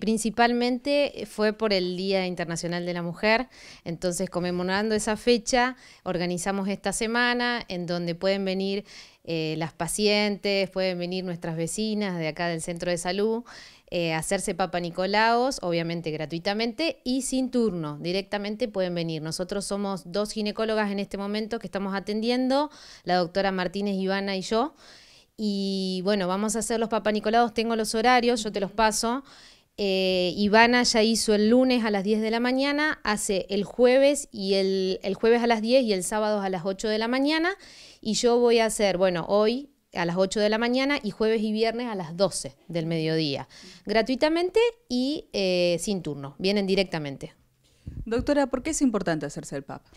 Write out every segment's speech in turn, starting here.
Principalmente fue por el Día Internacional de la Mujer, entonces conmemorando esa fecha, organizamos esta semana en donde pueden venir eh, las pacientes, pueden venir nuestras vecinas de acá del centro de salud, eh, hacerse Papa obviamente gratuitamente y sin turno, directamente pueden venir. Nosotros somos dos ginecólogas en este momento que estamos atendiendo, la doctora Martínez Ivana y yo. Y bueno, vamos a hacer los Papa tengo los horarios, yo te los paso. Eh, Ivana ya hizo el lunes a las 10 de la mañana, hace el jueves y el, el, jueves a las 10 y el sábado a las 8 de la mañana. Y yo voy a hacer, bueno, hoy a las 8 de la mañana y jueves y viernes a las 12 del mediodía, gratuitamente y eh, sin turno, vienen directamente. Doctora, ¿por qué es importante hacerse el PAPA?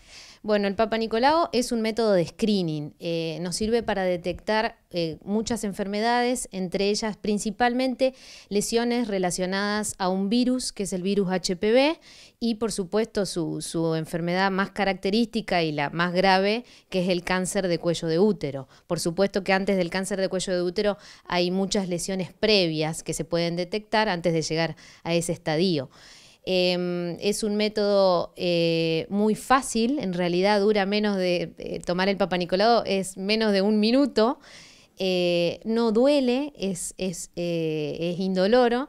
Bueno, el Papa Nicolau es un método de screening. Eh, nos sirve para detectar eh, muchas enfermedades, entre ellas principalmente lesiones relacionadas a un virus, que es el virus HPV, y por supuesto su, su, enfermedad más característica y la más grave, que es el cáncer de cuello de útero. Por supuesto que antes del cáncer de cuello de útero hay muchas lesiones previas que se pueden detectar antes de llegar a ese estadio. Em, es un método eh, muy fácil, en realidad dura menos de eh, tomar el papanicolado, es menos de un minuto, eh, no duele, es indoloro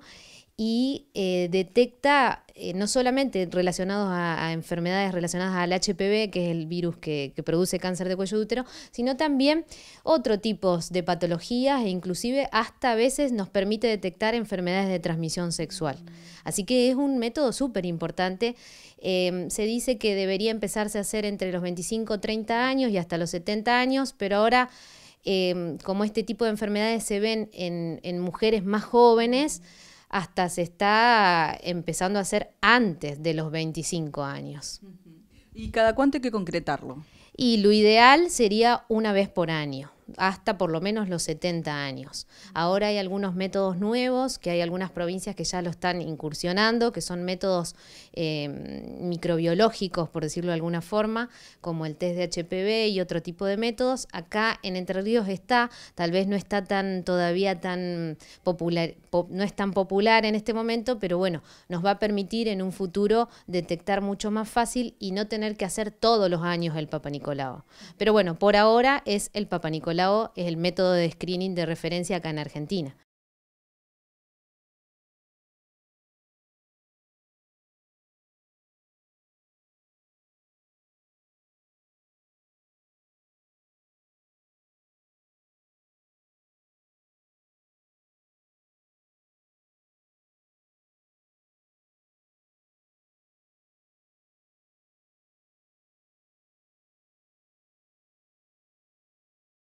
y eh, detecta eh, no solamente relacionados a, enfermedades relacionadas al HPV, que es el virus que, produce cáncer de cuello útero, sino también otro tipos de patologías e inclusive hasta a veces nos permite detectar enfermedades de transmisión sexual. Así que es un método súper importante. Em, se dice que debería empezarse a hacer entre los 25, 30 años y hasta los 70 años, pero ahora... Em, como este tipo de enfermedades se ven en mujeres más jóvenes, hasta se está empezando a hacer antes de los 25 años. ¿Y cada cuánto hay que concretarlo? Y lo ideal sería una vez por año hasta por lo menos los 70 años. Ahora hay algunos métodos nuevos, que hay algunas provincias que ya lo están incursionando, que son métodos em, microbiológicos, por decirlo de alguna forma, como el test de HPV y otro tipo de métodos. Acá en Entre Ríos está, tal vez no está tan todavía tan popular, no es tan popular en este momento, pero bueno, nos va a permitir en un futuro detectar mucho más fácil y no tener que hacer todos los años el Papa Pero bueno, por ahora es el Papa Nicolau es el método de screening de referencia acá en Argentina.